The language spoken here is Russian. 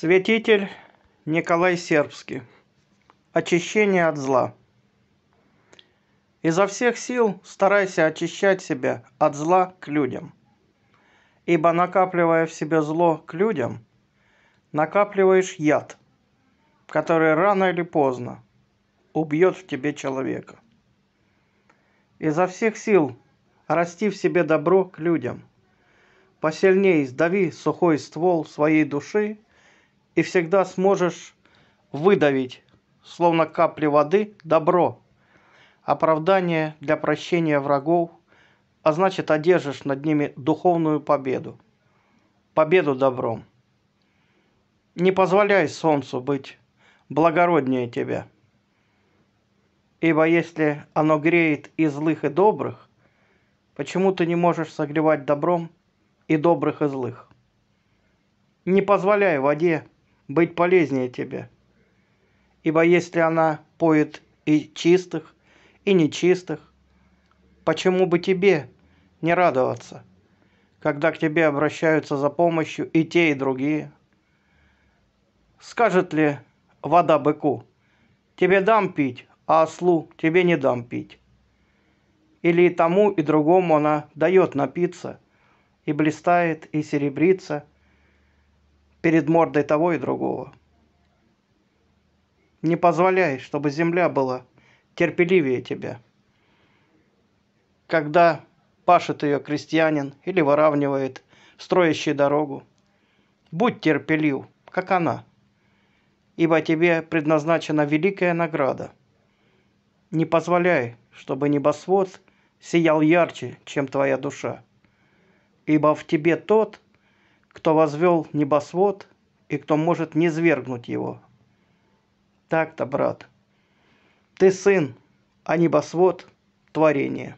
святитель Николай Сербский. Очищение от зла. Изо всех сил старайся очищать себя от зла к людям. Ибо накапливая в себе зло к людям, накапливаешь яд, который рано или поздно убьет в тебе человека. Изо всех сил расти в себе добро к людям. посильней сдави сухой ствол своей души и всегда сможешь выдавить, словно капли воды, добро, оправдание для прощения врагов, а значит одержишь над ними духовную победу, победу добром. Не позволяй солнцу быть благороднее тебя, ибо если оно греет и злых, и добрых, почему ты не можешь согревать добром и добрых, и злых? Не позволяй воде быть полезнее тебе. Ибо если она поет и чистых, и нечистых, почему бы тебе не радоваться, когда к тебе обращаются за помощью и те, и другие? Скажет ли вода быку, тебе дам пить, а ослу тебе не дам пить? Или и тому, и другому она дает напиться, и блистает, и серебрится – перед мордой того и другого. Не позволяй, чтобы земля была терпеливее тебя. Когда пашет ее крестьянин или выравнивает строящий дорогу, будь терпелив, как она, ибо тебе предназначена великая награда. Не позволяй, чтобы небосвод сиял ярче, чем твоя душа, ибо в тебе тот – кто возвел небосвод и кто может не свергнуть его. Так-то, брат, ты сын, а небосвод – творение.